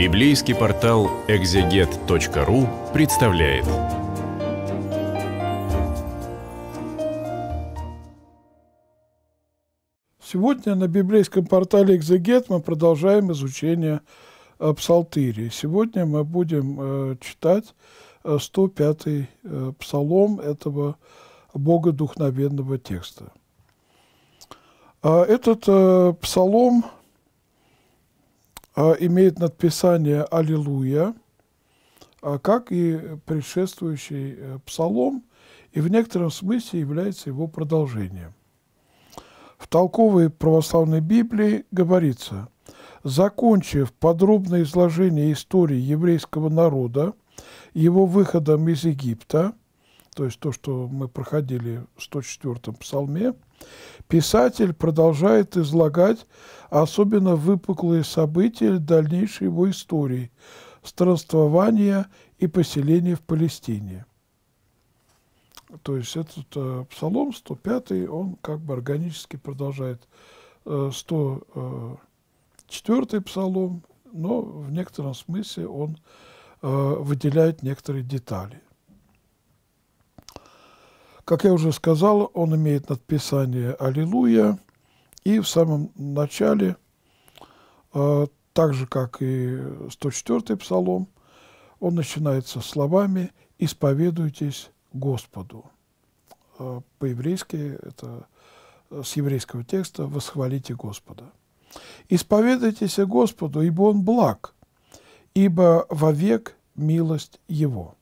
Библейский портал экзегет.ру представляет. Сегодня на библейском портале «Экзегет» мы продолжаем изучение э, Псалтыри. Сегодня мы будем э, читать 105-й э, псалом этого богодухновенного текста. А этот псалом – а, имеет надписание «Аллилуйя», а, как и предшествующий э, псалом, и в некотором смысле является его продолжением. В толковой православной Библии говорится, закончив подробное изложение истории еврейского народа, его выходом из Египта, то есть то, что мы проходили в 104-м псалме, писатель продолжает излагать особенно выпуклые события дальнейшей его истории, странствования и поселения в Палестине. То есть этот э, псалом 105, он как бы органически продолжает э, 104 э, псалом, но в некотором смысле он э, выделяет некоторые детали. Как я уже сказал, он имеет надписание «Аллилуйя», и в самом начале, э, так же, как и 104-й псалом, он начинается словами «Исповедуйтесь Господу». Э, по-еврейски это э, с еврейского текста «Восхвалите Господа». Исповедуйтесь Господу, ибо Он благ, ибо вовек милость Его».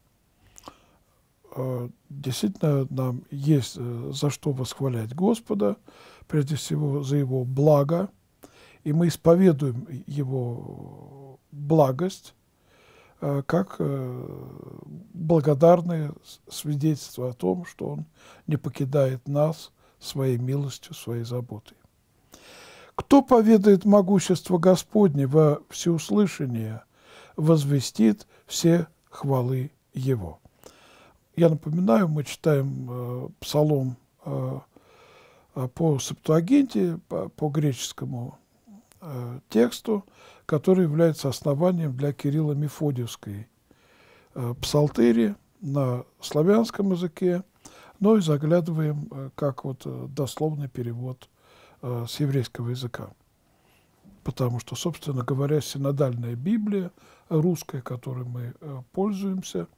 Э, действительно нам есть э, за что восхвалять Господа, прежде всего за Его благо, и мы исповедуем Его благость э, как благодарное свидетельство о том, что Он не покидает нас своей милостью, своей заботой. Кто поведает могущество Господне во всеуслышание, возвестит все хвалы Его. Я напоминаю, мы читаем э, псалом э, э, по септуагинте, по, по греческому э, тексту, который является основанием для Кирилла Мефодиевской э, псалтыри на славянском языке, но и заглядываем э, как вот э, дословный перевод э, с еврейского языка. Потому что, собственно говоря, синодальная Библия русская, которой мы э, пользуемся –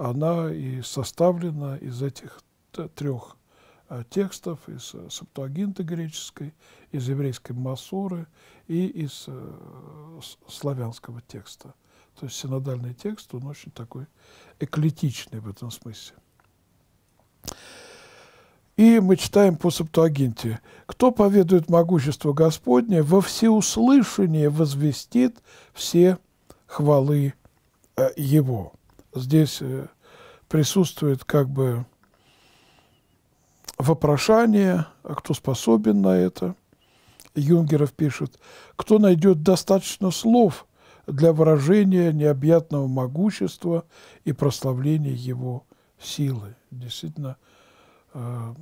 она и составлена из этих трех э, текстов, из э, септуагинты греческой, из еврейской Масуры и из э, славянского текста. То есть синодальный текст, он очень такой эклетичный в этом смысле. И мы читаем по Септуагинте. «Кто поведует могущество Господне, во всеуслышание возвестит все хвалы Его» здесь э, присутствует как бы вопрошание, а кто способен на это. Юнгеров пишет, кто найдет достаточно слов для выражения необъятного могущества и прославления его силы. Действительно, э,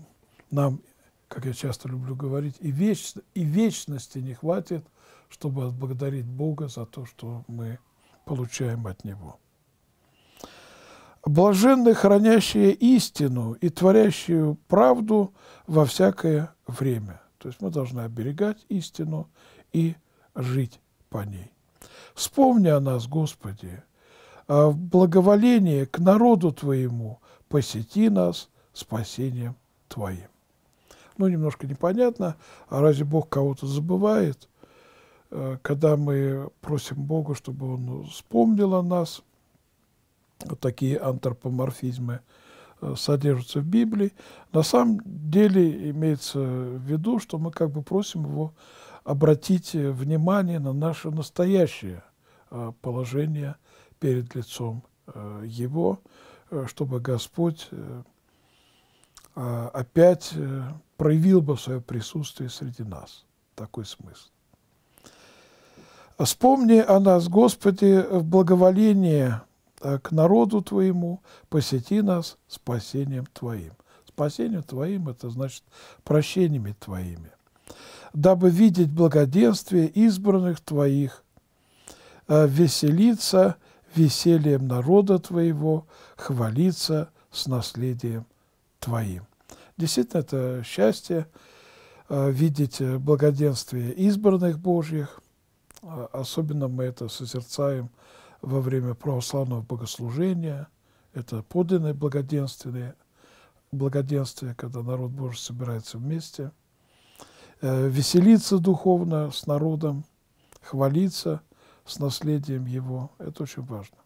нам, как я часто люблю говорить, и, вечно, и вечности не хватит, чтобы отблагодарить Бога за то, что мы получаем от Него блаженны хранящие истину и творящие правду во всякое время. То есть мы должны оберегать истину и жить по ней. Вспомни о нас, Господи, в благоволении к народу Твоему посети нас спасением Твоим. Ну, немножко непонятно, а разве Бог кого-то забывает? Э, когда мы просим Бога, чтобы Он вспомнил о нас – вот такие антропоморфизмы э, содержатся в Библии. На самом деле имеется в виду, что мы как бы просим его обратить э, внимание на наше настоящее э, положение перед лицом его, чтобы Господь а, опять проявил бы свое присутствие среди нас. Такой смысл. «Вспомни о нас, Господи, в благоволение. Э, к народу Твоему, посети нас спасением Твоим. Спасением Твоим – это значит прощениями Твоими. Дабы видеть благоденствие избранных Твоих, э, веселиться весельем народа Твоего, хвалиться с наследием Твоим. Действительно, это счастье э, видеть благоденствие избранных Божьих. Особенно мы это созерцаем – во время православного богослужения. Это подлинное благоденствие, благоденствие когда народ Божий собирается вместе. Э, веселиться духовно с народом, хвалиться с наследием его. Это очень важно.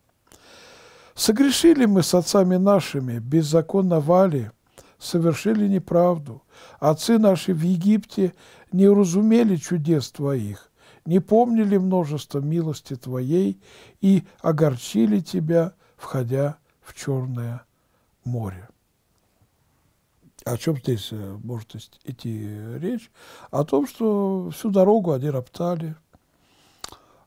Согрешили мы с отцами нашими, беззаконно вали, совершили неправду. Отцы наши в Египте не уразумели чудес твоих, не помнили множество милости Твоей и огорчили Тебя, входя в Черное море. О чем здесь э, может идти речь? О том, что всю дорогу они роптали.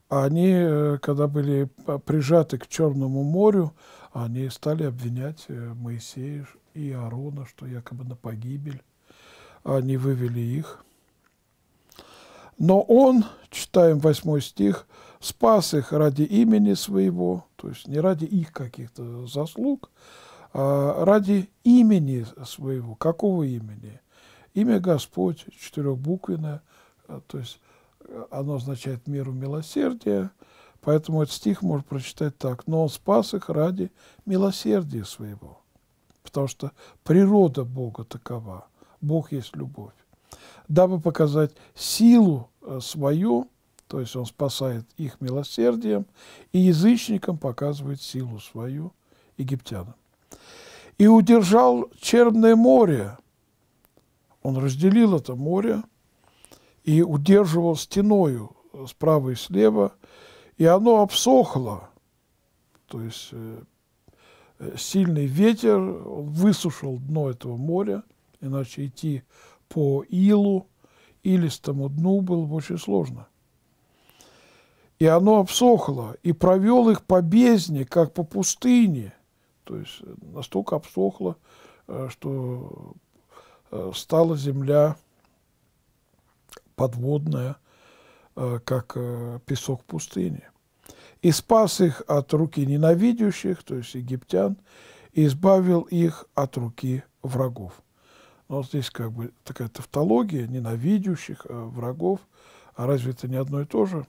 Они, э, когда были прижаты к Черному морю, они стали обвинять э, Моисея и Аарона, что якобы на погибель они вывели их – но Он, читаем 8 стих, спас их ради имени своего, то есть не ради их каких-то заслуг, а ради имени своего. Какого имени? Имя Господь, четырехбуквенное, то есть оно означает миру милосердия, поэтому этот стих можно прочитать так. «Но он спас их ради милосердия своего» потому что природа Бога такова. Бог есть любовь дабы показать силу э, свою, то есть он спасает их милосердием, и язычникам показывает силу свою, египтянам. И удержал Черное море. Он разделил это море и удерживал стеною э, справа и слева, и оно обсохло, то есть э, сильный ветер высушил дно этого моря, иначе идти по илу, илистому дну было очень сложно. И оно обсохло, и провел их по бездне, как по пустыне. То есть э, настолько обсохло, э, что э, стала земля подводная, как песок пустыни. И спас их от руки ненавидящих, то есть египтян, и избавил их от руки врагов. Но вот здесь как бы такая тавтология ненавидящих, а врагов. А разве это не одно и то же?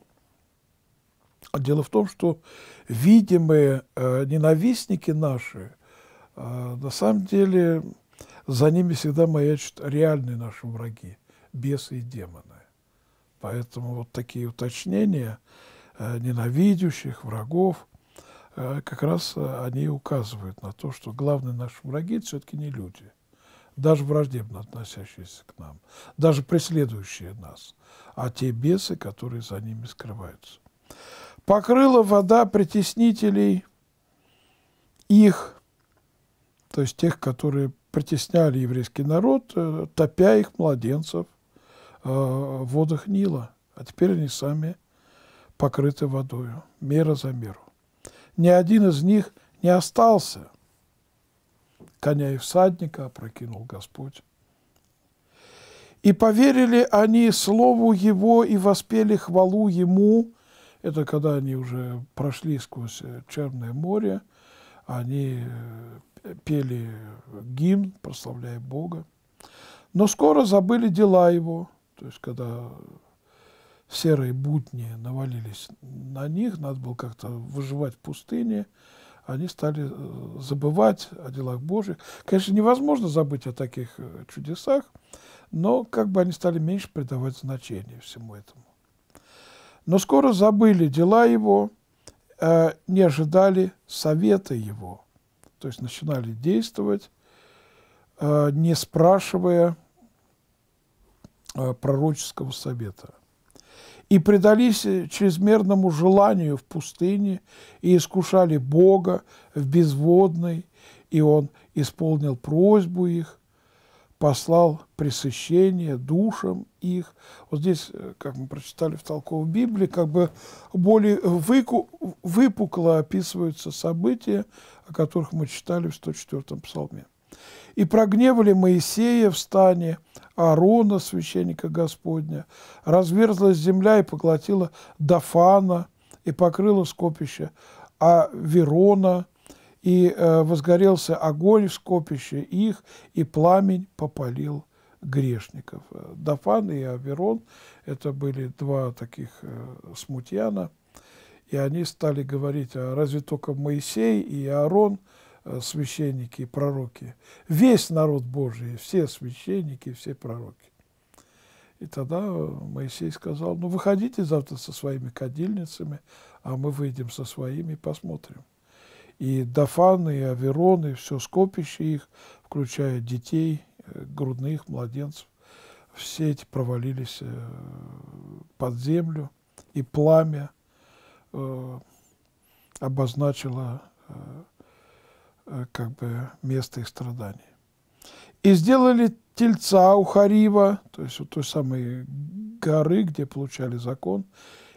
Дело в том, что видимые э, ненавистники наши, э, на самом деле, за ними всегда маячат реальные наши враги, бесы и демоны. Поэтому вот такие уточнения э, ненавидящих, врагов, э, как раз э, они указывают на то, что главные наши враги – все-таки не люди, даже враждебно относящиеся к нам, даже преследующие нас, а те бесы, которые за ними скрываются. Покрыла вода притеснителей их, то есть тех, которые притесняли еврейский народ, э, топя их младенцев э, в водах Нила. А теперь они сами покрыты водою, мера за меру. Ни один из них не остался – коня и всадника опрокинул Господь. И поверили они слову Его и воспели хвалу Ему. Это когда они уже прошли сквозь э, Черное море, они э, пели гимн, прославляя Бога. Но скоро забыли дела Его, то есть когда серые будни навалились на них, надо было как-то выживать в пустыне – они стали э, забывать о делах Божьих. Конечно, невозможно забыть о таких э, чудесах, но как бы они стали меньше придавать значение всему этому. Но скоро забыли дела его, э, не ожидали совета его. То есть начинали действовать, не спрашивая пророческого совета и предались э, чрезмерному желанию в пустыне и искушали Бога в безводной, и Он исполнил просьбу их, послал пресыщение душам их. Вот здесь, э, как мы прочитали в толковой Библии, как бы более выку, выпукло описываются события, о которых мы читали в 104-м псалме. И прогневали Моисея в стане, Аарона, священника Господня. Разверзлась земля и поглотила Дафана, и покрыла скопище а Верона, и э, возгорелся огонь в скопище их, и пламень попалил грешников. Э, Дафан и Аверон – это были два таких э, смутьяна, и они стали говорить, а разве только Моисей и Аарон – Э, священники и пророки, весь народ Божий, все священники, все пророки. И тогда э, Моисей сказал, ну выходите завтра со своими кадильницами, а мы выйдем со своими и посмотрим. И Дафаны, и Авероны, все скопище их, включая детей, э, грудных, младенцев, все эти провалились под землю, и пламя обозначило Э, как бы место их страданий. И сделали тельца у Харива, то есть у той самой горы, где получали закон,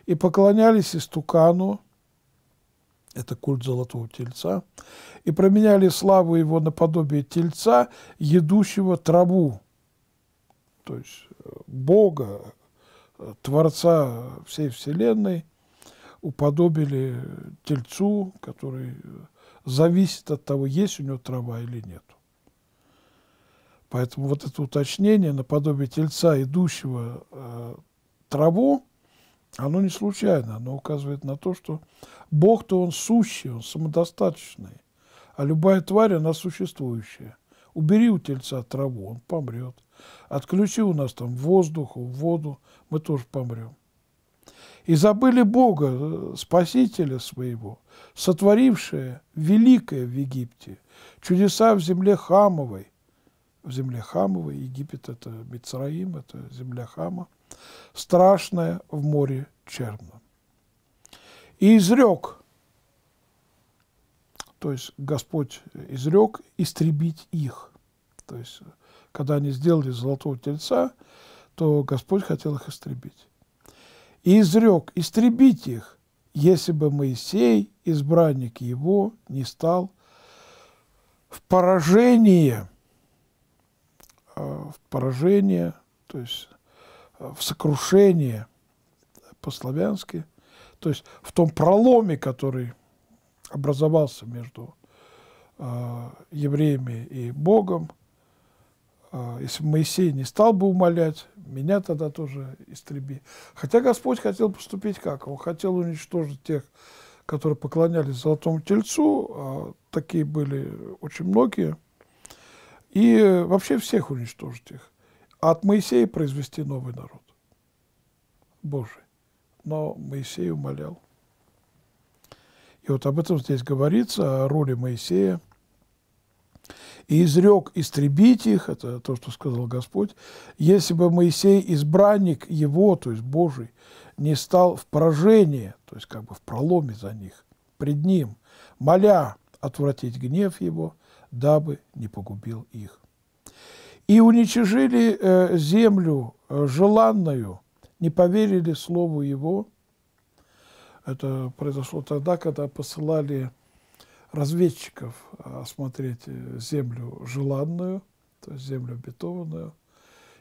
и поклонялись истукану, это культ золотого тельца, и променяли славу его наподобие тельца, едущего траву, то есть э, Бога, э, Творца всей Вселенной – уподобили тельцу, который э, зависит от того, есть у него трава или нет. Поэтому вот это уточнение наподобие тельца, идущего э, траву, оно не случайно, оно указывает на то, что Бог-то он сущий, он самодостаточный, а любая тварь, она существующая. Убери у тельца траву, он помрет. Отключи у нас там воздух, воду, мы тоже помрем и забыли Бога, э, Спасителя своего, сотворившее великое в Египте, чудеса в земле Хамовой, в земле Хамовой, Египет – это Мицраим, это земля Хама, страшное в море Черном. И изрек, то есть Господь изрек истребить их. То есть, э, когда они сделали золотого тельца, то Господь хотел их истребить и изрек истребить их, если бы Моисей, избранник его, не стал в поражение, э, в поражение, то есть э, в сокрушение по-славянски, то есть в том проломе, который образовался между э, евреями и Богом, а, если Моисей не стал бы умолять, меня тогда тоже истреби. Хотя Господь хотел поступить как? Он хотел уничтожить тех, которые поклонялись Золотому Тельцу, а такие были очень многие, и вообще всех уничтожить их. А от Моисея произвести новый народ. Божий. Но Моисей умолял. И вот об этом здесь говорится, о роли Моисея – и изрек истребить их, это то, что сказал Господь, если бы Моисей, избранник его, то есть Божий, не стал в поражении, то есть как бы в проломе за них, пред ним, моля отвратить гнев его, дабы не погубил их. И уничижили э, землю э, желанную, не поверили слову его. Это произошло тогда, когда посылали разведчиков э, осмотреть э, землю желанную, то есть землю обетованную.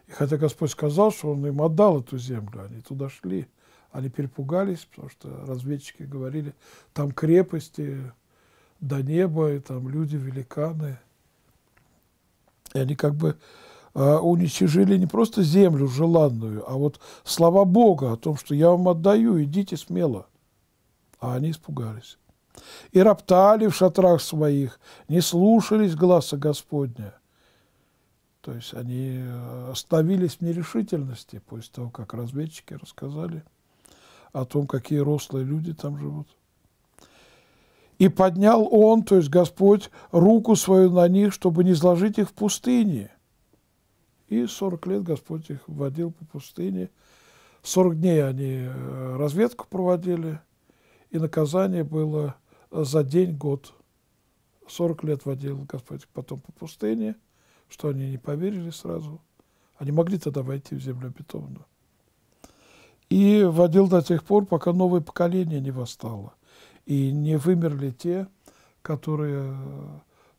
И хотя Господь сказал, что Он им отдал эту землю, они туда шли. Они перепугались, потому что разведчики говорили, там крепости до неба, и там люди, великаны. И они как бы э, уничижили не просто землю желанную, а вот слова Бога о том, что я вам отдаю, идите смело. А они испугались и роптали в шатрах своих, не слушались глаза Господня. То есть они э, остановились в нерешительности после того, как разведчики рассказали о том, какие рослые люди там живут. И поднял он, то есть Господь, руку свою на них, чтобы не сложить их в пустыне. И 40 лет Господь их водил по пустыне. 40 дней они э, разведку проводили, и наказание было за день год. 40 лет водил Господь потом по пустыне, что они не поверили сразу. Они могли тогда войти в землю бетонную. И водил до тех пор, пока новое поколение не восстало. И не вымерли те, которые э,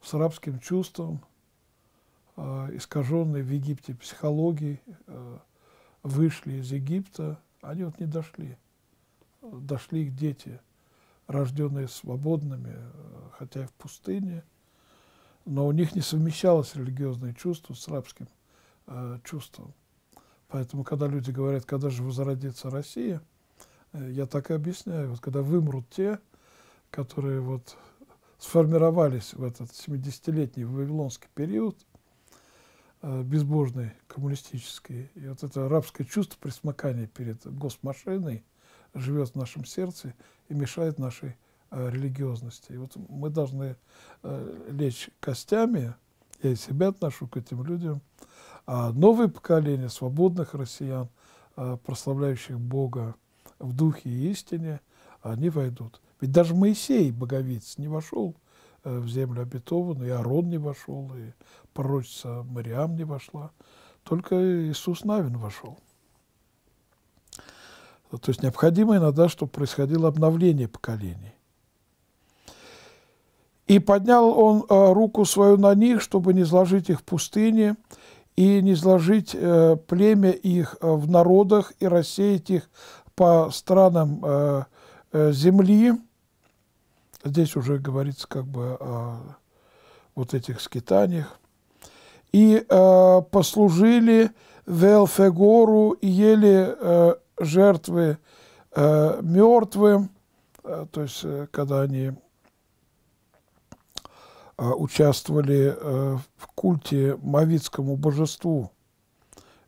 с рабским чувством, э, искаженной в Египте психологии, э, вышли из Египта, они вот не дошли. Дошли их дети – рожденные свободными, э, хотя и в пустыне, но у них не совмещалось религиозное чувство с рабским э, чувством. Поэтому, когда люди говорят, когда же возродится Россия, э, я так и объясняю, вот когда вымрут те, которые вот сформировались в этот 70-летний вавилонский период, э, безбожный, коммунистический, и вот это рабское чувство присмыкания перед госмашиной – живет в нашем сердце и мешает нашей э, религиозности. И вот мы должны э, лечь костями, я и себя отношу к этим людям, а новое поколение свободных россиян, э, прославляющих Бога в духе и истине, они войдут. Ведь даже Моисей, боговиц, не вошел э, в землю обетованную, и Арон не вошел, и пророчица Мариам не вошла. Только Иисус Навин вошел. То есть необходимо иногда, чтобы происходило обновление поколений. И поднял он э, руку свою на них, чтобы не сложить их в пустыне, и не сложить э, племя их э, в народах, и рассеять их по странам земли. Здесь уже говорится как бы о вот этих скитаниях. И послужили Велфегору ели жертвы э, мертвым, э, то есть э, когда они э, участвовали э, в культе мавитскому божеству,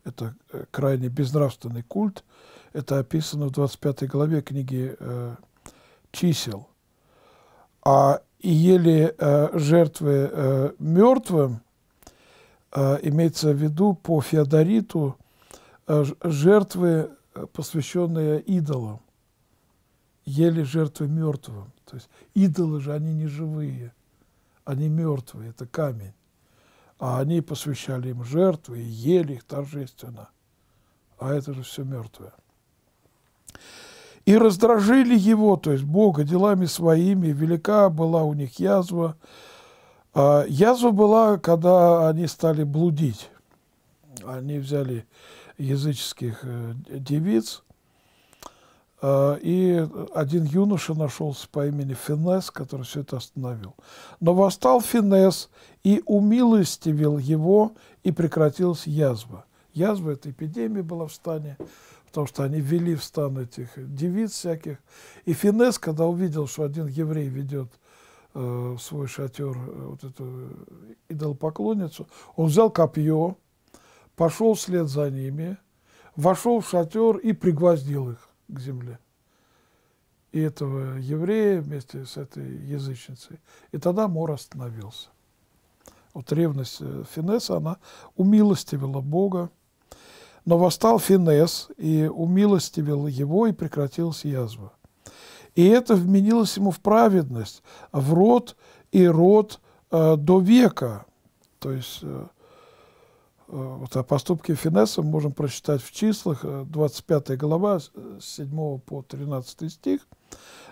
это э, крайне безнравственный культ, это описано в 25 главе книги э, «Чисел». А и ели э, жертвы э, мертвым, э, имеется в виду по Феодориту, э, жертвы Э, посвященная идолам, ели жертвы мертвым. То есть идолы же, они не живые, они мертвые, это камень. А они посвящали им жертвы и ели их торжественно. А это же все мертвое. И раздражили его, то есть Бога, делами своими, велика была у них язва. А язва была, когда они стали блудить. Они взяли языческих э, девиц. А, и один юноша нашелся по имени Финес, который все это остановил. Но восстал Финес и умилостивил его, и прекратилась язва. Язва – это эпидемия была в стане, потому что они ввели в стан этих девиц всяких. И Финес, когда увидел, что один еврей ведет э, свой шатер, э, вот эту э, идолопоклонницу, он взял копье, пошел вслед за ними, вошел в шатер и пригвоздил их к земле. И этого еврея вместе с этой язычницей. И тогда мор остановился. Вот ревность э, Финеса, она умилостивила Бога. Но восстал Финес и умилостивил его, и прекратилась язва. И это вменилось ему в праведность, в род и род э, до века. То есть э, Э, вот о поступке Финеса мы можем прочитать в числах, 25 э, глава, с 7 э, по 13 стих.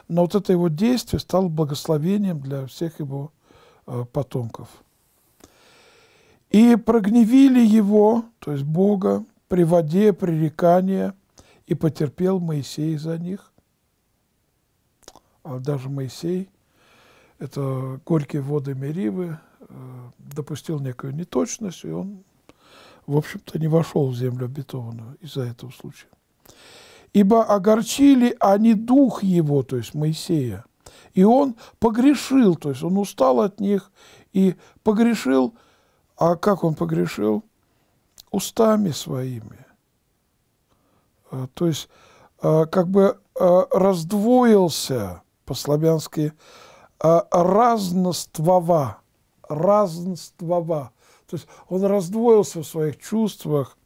Но вот это его действие стало благословением для всех его потомков. «И прогневили его, то есть Бога, при воде пререкания, и потерпел Моисей за них». А даже Моисей, это горькие воды Меривы, допустил некую неточность, и он в общем-то, не вошел в землю обетованную из-за этого случая. «Ибо огорчили они дух его, то есть Моисея, и он погрешил, то есть он устал от них и погрешил. А как он погрешил? Устами своими. А, то есть а, как бы а, раздвоился, по-славянски, разноствова, разноствова, то есть он раздвоился в своих чувствах,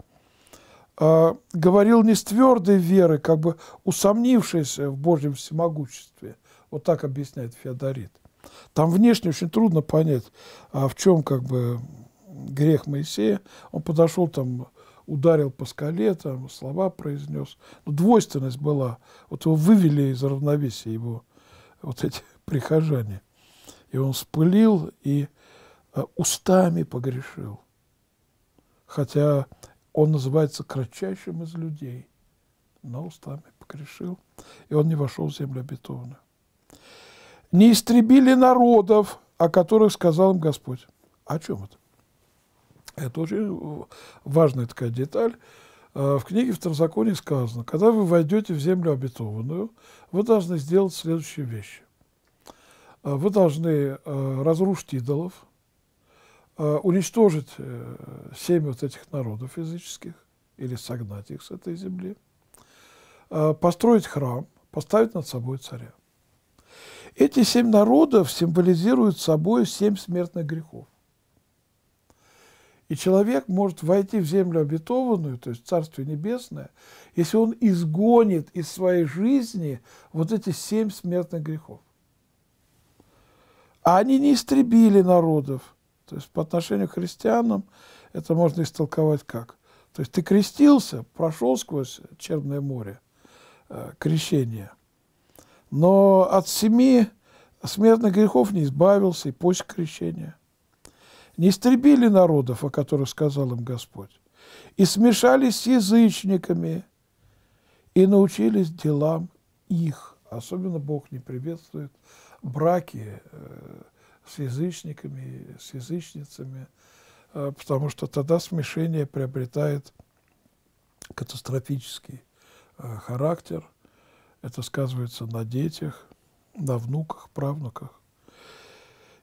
э, говорил не с твердой веры, как бы усомнившейся в Божьем всемогуществе. Вот так объясняет Феодорит. Там внешне очень трудно понять, а в чем как бы грех Моисея. Он подошел там, ударил по скале, там слова произнес. Но двойственность была. Вот его вывели из равновесия его вот эти прихожане. И он спылил и Э, устами погрешил, хотя он называется кратчайшим из людей, но устами погрешил, и он не вошел в землю обетованную. Не истребили народов, о которых сказал им Господь. О чем это? Это очень э, важная такая деталь. Э, в книге Второзакония сказано, когда вы войдете в землю обетованную, вы должны сделать следующие вещи. Вы должны разрушить идолов, Э, уничтожить э, семь вот этих народов языческих или согнать их с этой земли, э, построить храм, поставить над собой царя. Эти семь народов символизируют собой семь смертных грехов. И человек может войти в землю обетованную, то есть Царство Небесное, если он изгонит из своей жизни вот эти семь смертных грехов. А они не истребили народов, то есть по отношению к христианам это можно истолковать как? То есть ты крестился, прошел сквозь Черное море, э, крещение, но от семи смертных грехов не избавился и после крещения. Не истребили народов, о которых сказал им Господь, и смешались с язычниками, и научились делам их. Особенно Бог не приветствует браки, э, с язычниками, с язычницами, э, потому что тогда смешение приобретает катастрофический э, характер. Это сказывается на детях, на внуках, правнуках.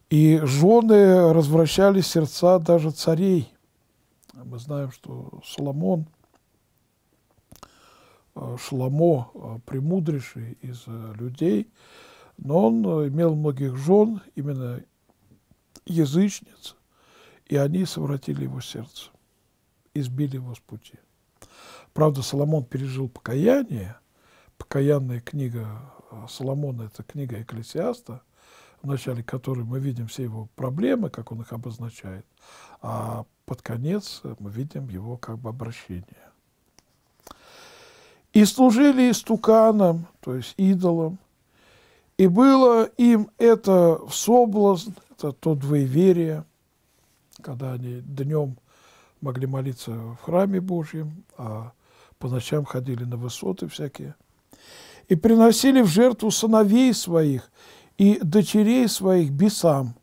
И жены развращали сердца даже царей. Мы знаем, что Соломон, э, Шламо, премудрейший из людей, но он имел многих жен, именно язычниц, и они совратили его сердце, избили его с пути. Правда, Соломон пережил покаяние, покаянная книга э, Соломона – это книга Экклесиаста, в начале которой мы видим все его проблемы, как он их обозначает, а под конец мы видим его как бы обращение. «И служили истуканам, то есть идолам, и было им это в соблазн, это то двоеверие, когда они днем могли молиться в храме Божьем, а по ночам ходили на высоты всякие. И приносили в жертву сыновей своих и дочерей своих бесам.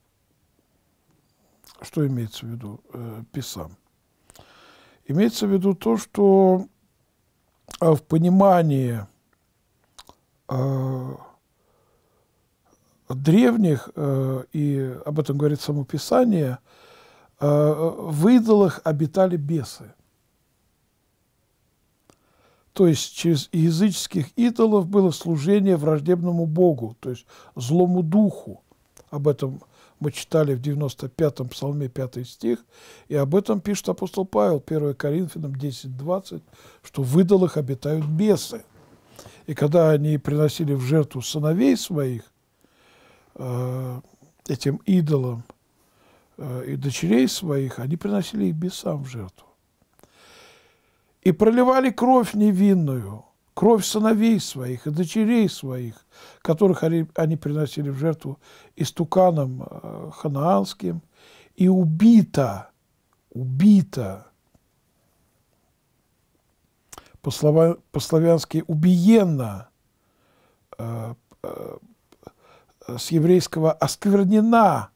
Что имеется в виду э, бесам? Имеется в виду то, что э, в понимании э, древних, э, и об этом говорит само Писание, э, в идолах обитали бесы. То есть через языческих идолов было служение враждебному Богу, то есть злому духу. Об этом мы читали в 95-м псалме 5 стих, и об этом пишет апостол Павел, 1 Коринфянам 10.20, что в идолах обитают бесы. И когда они приносили в жертву сыновей своих, Э, этим идолам э, и дочерей своих, они приносили их бесам в жертву. И проливали кровь невинную, кровь сыновей своих и дочерей своих, которых они приносили в жертву истуканам э, ханаанским, и убито, убито, по-славянски убиенно, с еврейского «осквернена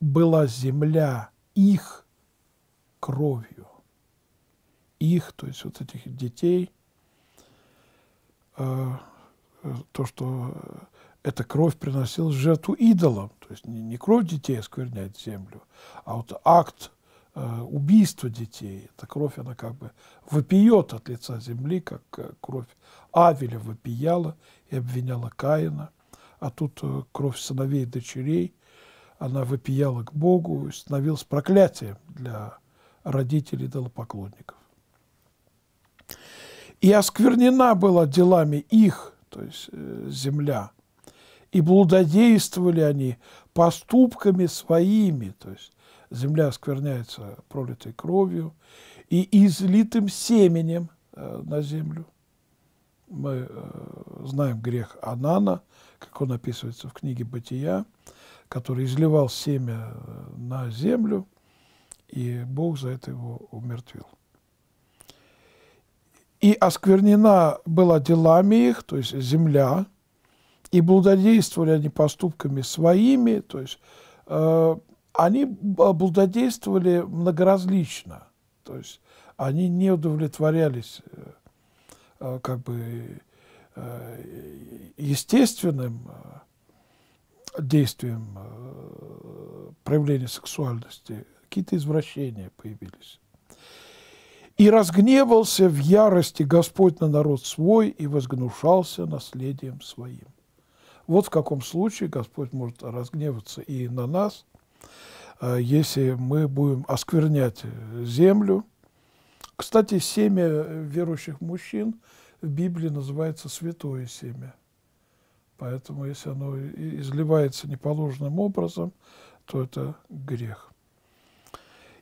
была земля их кровью». Их, то есть вот этих детей, э, э, то, что эта кровь приносилась жертву идолам. То есть не кровь детей оскверняет землю, а вот акт э, убийства детей. Эта кровь, она как бы выпьет от лица земли, как кровь Авеля вопияла и обвиняла Каина а тут э, кровь сыновей и дочерей, она вопияла к Богу и становилась проклятием для родителей идолопоклонников. И осквернена была делами их, то есть э, земля, и блудодействовали они поступками своими, то есть земля оскверняется пролитой кровью, и излитым семенем э, на землю. Мы знаем грех Анана, как он описывается в книге «Бытия», который изливал семя э, на землю, и Бог за это его умертвил. И осквернена была делами их, то есть земля, и блудодействовали они поступками своими, то есть э, они блудодействовали многоразлично, то есть они не удовлетворялись э, э как бы Э, естественным э, действием э, проявления сексуальности какие-то извращения появились. «И разгневался в ярости Господь на народ свой и возгнушался наследием своим». Вот в каком случае Господь может разгневаться и на нас, если мы будем осквернять землю. Кстати, семя верующих мужчин – в Библии называется святое семя. Поэтому если оно изливается неположенным образом, то это грех.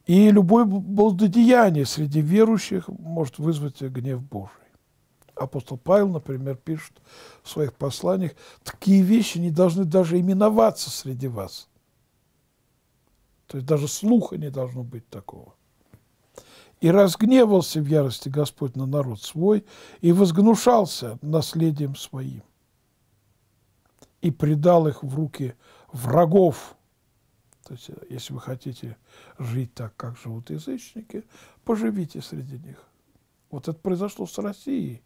И любое блудодеяние среди верующих может вызвать гнев Божий. Апостол Павел, например, пишет в своих посланиях, такие вещи не должны даже именоваться среди вас. То есть даже слуха не должно быть такого. И разгневался в ярости Господь на народ свой, и возгнушался наследием своим, и предал их в руки врагов. То есть, э, если вы хотите жить так, как живут язычники, поживите среди них. Вот это произошло с Россией.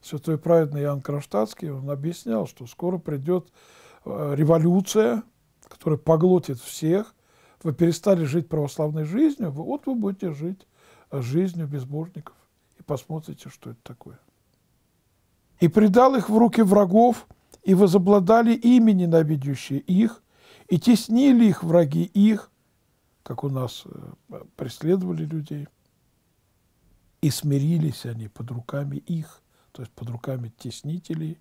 Святой праведный Иоанн Кронштадтский, он объяснял, что скоро придет э, революция, которая поглотит всех. Вы перестали жить православной жизнью, вот вы будете жить а жизнью безбожников и посмотрите, что это такое. «И предал их в руки врагов, и возобладали ими ненавидящие их, и теснили их враги их, как у нас э, преследовали людей, и смирились они под руками их, то есть под руками теснителей.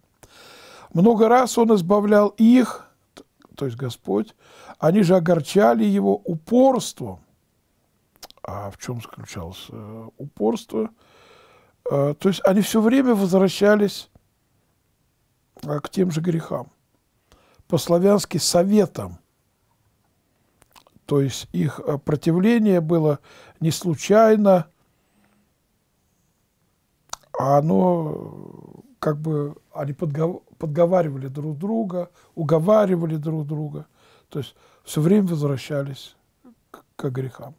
Много раз он избавлял их, то есть Господь, они же огорчали его упорством – а в чем заключалось э, упорство? А, то есть они все время возвращались а, к тем же грехам. По-славянски советам. То есть их а, противление было не случайно, а оно как бы они подговаривали друг друга, уговаривали друг друга. То есть все время возвращались к, к грехам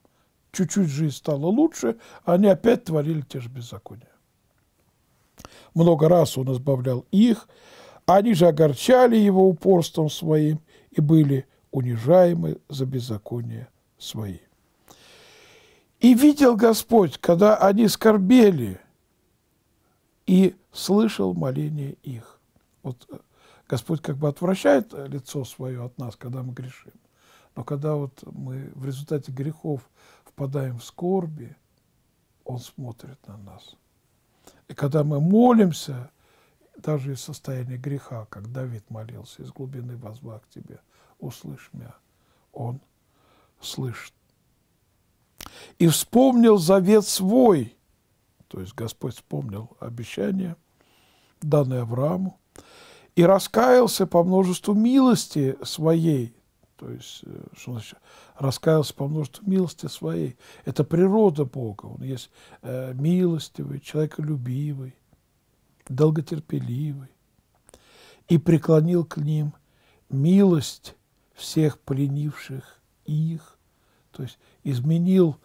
чуть-чуть жизнь стала лучше, они опять творили те же беззакония. Много раз он избавлял их, они же огорчали его упорством своим и были унижаемы за беззаконие свои. И видел Господь, когда они скорбели, и слышал моление их. Вот э, Господь как бы отвращает лицо свое от нас, когда мы грешим. Но когда вот мы в результате грехов впадаем в скорби, Он смотрит на нас. И когда мы молимся, даже из состояния греха, как Давид молился, из глубины возва к тебе, услышь меня, он слышит. И вспомнил завет свой, то есть Господь вспомнил обещание, данное Аврааму, и раскаялся по множеству милости своей то есть, э, что значит, раскаялся по множеству милости своей. Это природа Бога. Он есть э, милостивый, человеколюбивый, долготерпеливый. И преклонил к ним милость всех пленивших их. То есть, изменил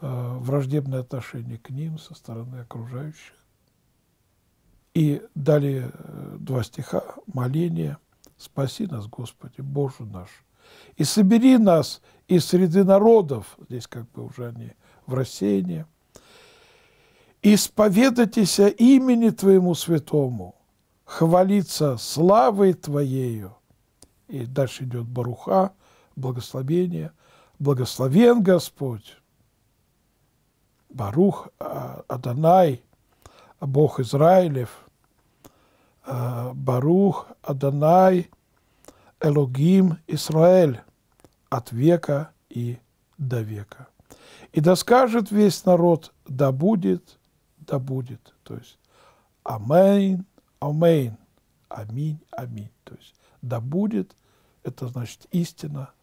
э, враждебное отношение к ним со стороны окружающих. И далее э, два стиха моления «Спаси нас, Господи, Боже наш» и собери нас из среды народов, здесь как бы уже они в рассеянии, исповедайтесь имени Твоему святому, хвалиться славой Твоею. И дальше идет Баруха, благословение. Благословен Господь, Барух а, Адонай, Бог Израилев, а, Барух Адонай, Элогим Израиль от века и до века. И да скажет весь народ, да будет, да будет. То есть Амейн, Амейн, Аминь, Аминь. То есть да будет, это значит истина –